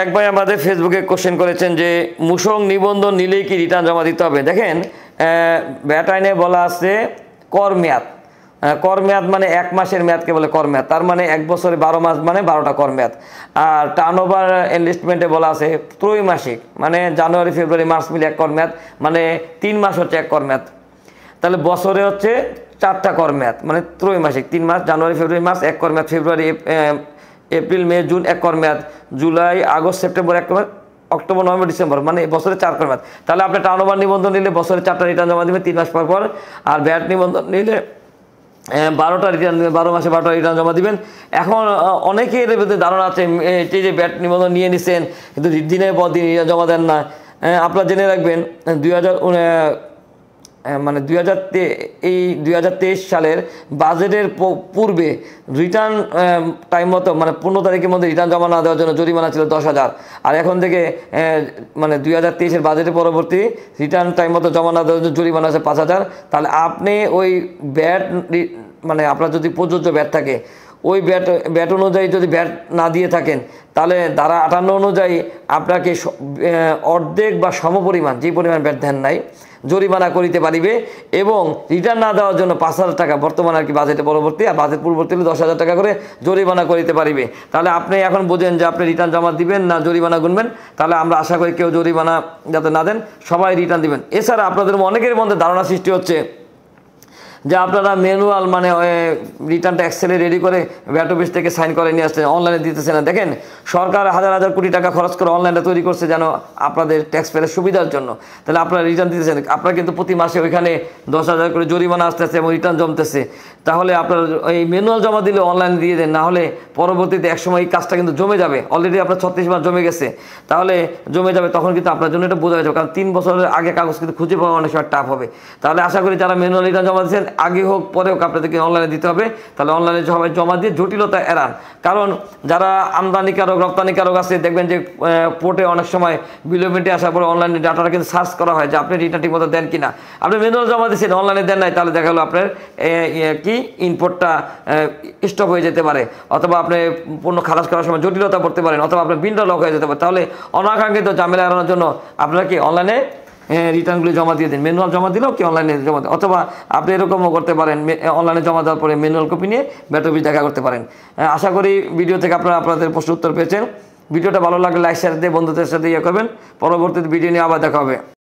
এক ভাই আমাদের ফেসবুকে কোশ্চেন করেছেন যে মুসং নিবন্ধন নিলেই কি রিটার্ন জমা দিতে হবে দেখেন ব্যাট আইনে বলা আছে কর মেয়াদ কর মেয়াদ মানে এক মাসের মেয়াদকে বলে কর মেয়াদ তার মানে এক বছরে বারো মাস মানে বারোটা কর মেয়াদ আর টার্ন ওভার এনলিস্টমেন্টে বলা আছে ত্রৈমাসিক মানে জানুয়ারি ফেব্রুয়ারি মার্চ মিলে এক কর মেয়াদ মানে তিন মাস হচ্ছে এক কর মেয়াদ তাহলে বছরে হচ্ছে চারটা কর মেয়াদ মানে ত্রৈমাসিক তিন মাস জানুয়ারি ফেব্রুয়ারি মাস এক কর মেয়াদ ফেব্রুয়ারি এপ্রিল মে জুন এক কর্মেয়াদ জুলাই আগস্ট সেপ্টেম্বর এক কর্মেয়াদ অক্টোবর নভেম্বর ডিসেম্বর মানে বছরে চার কর্মেয়াদ তাহলে আপনি টার্ন ওভার নিবন্ধন নিলে বছরে চারটা রিটার্ন জমা দেবেন তিন মাস পর পর আর ব্যাট নিবন্ধন নিলে বারোটা রিটার্ন বারো মাসে বারোটা রিটার্ন জমা দিবেন এখন অনেকেই এর মধ্যে ধারণা আছে এটি যে ব্যাট নিবন্ধন নিয়ে নিছেন কিন্তু দিনের পর দিন জমা দেন না আপনারা জেনে রাখবেন দুই হাজার মানে দুই হাজার এই দুই হাজার তেইশ সালের বাজেটের পূর্বে রিটার্ন টাইম মতো মানে পনেরো তারিখের মধ্যে রিটার্ন জমা না দেওয়ার জন্য জরিমানা ছিল দশ হাজার আর এখন থেকে মানে দুই হাজার তেইশের বাজেটের পরবর্তী রিটার্ন টাইম মতো জমা না দেওয়ার জন্য জরিমানা আছে পাঁচ হাজার তাহলে আপনি ওই ব্যাট মানে আপনার যদি প্রযোজ্য ব্যাট থাকে ওই ব্যাট ব্যাট অনুযায়ী যদি ব্যাট না দিয়ে থাকেন তাহলে ধারা আটান্ন অনুযায়ী আপনাকে অর্ধেক বা সমপরিমাণ যে পরিমাণ ব্যাট দেন নাই জরিমানা করিতে পারিবে এবং রিটার্ন না দেওয়ার জন্য পাঁচ হাজার টাকা বর্তমান আর কি বাজেটে পরবর্তী আর বাজেট পরবর্তী হলে দশ হাজার টাকা করে জরিমানা করিতে পারিবে তাহলে আপনি এখন বোঝেন যে আপনি রিটার্ন জমা দিবেন না জরিমানা গুনবেন তাহলে আমরা আশা করি কেউ জরিমানা যাতে না দেন সবাই রিটার্ন দিবেন এছাড়া আপনাদের অনেকের মধ্যে ধারণা সৃষ্টি হচ্ছে যে আপনারা ম্যানুয়াল মানে রিটার্নটা এক্সেলে রেডি করে ব্যাট অফিস থেকে সাইন করে নিয়ে আসছেন অনলাইনে দিতেছে না দেখেন সরকার হাজার হাজার কোটি টাকা খরচ করে অনলাইনে তৈরি করছে যেন আপনাদের ট্যাক্স পেলের সুবিধার জন্য তাহলে আপনারা রিটার্ন দিতেছেন আপনারা কিন্তু প্রতি মাসে ওইখানে দশ হাজার করে জরিমানা আসতেছে এবং রিটার্ন জমতেছে তাহলে আপনার এই ম্যানুয়াল জমা দিলে অনলাইনে দিয়ে দেন নাহলে পরবর্তীতে একসময় এই কাজটা কিন্তু জমে যাবে অলরেডি আপনার ছত্রিশ মাস জমে গেছে তাহলে জমে যাবে তখন কিন্তু আপনার জন্য এটা বোঝা যাবে কারণ তিন বছরের আগে কাগজ কিন্তু খুঁজে পাওয়া অনেক সময় টাফ হবে তাহলে আশা করি যারা ম্যানুয়াল রিটার্ন জমা দিয়েছেন আগে হোক পরে হোক আপনাদেরকে অনলাইনে দিতে হবে তাহলে অনলাইনে সবাই জমা দিয়ে জটিলতা এড়ান কারণ যারা আমদানিকারক রপ্তানিকারক আছে দেখবেন যে পোর্টে অনেক সময় বিলোমেন্টে আসার পরে অনলাইনে ডাটাটা কিন্তু সার্চ করা হয় যে আপনি রিটার্ন ঠিকমতো দেন কি না আপনি মেনুয়াল জমা দিয়েছেন অনলাইনে দেন নাই তাহলে দেখা গেলো আপনার কি ইনপোর্টটা স্টপ হয়ে যেতে পারে অথবা আপনি পণ্য খালাস করার সময় জটিলতা পড়তে পারেন অথবা আপনার বিনটা লক হয়ে যেতে পারে তাহলে অনাকাঙ্ক্ষিত জামেলা এড়ানোর জন্য আপনারা কি অনলাইনে হ্যাঁ, রিটার্নগুলি জমা দিয়ে দিন ম্যানুয়াল জমা দিলেও কি অনলাইনে জমা দিন অথবা আপনি এরকমও করতে পারেন অনলাইনে জমা দেওয়ার পরে ম্যানুয়াল কপি নিয়ে ব্যাট অফিস দেখা করতে পারেন আশা করি ভিডিও থেকে আপনারা আপনাদের প্রশ্ন উত্তর পেয়েছেন ভিডিওটা ভালো লাগলে লাইক শেয়ার দিয়ে বন্ধুদের সাথে ইয়ে করবেন পরবর্তীতে ভিডিও নিয়ে আবার দেখা হবে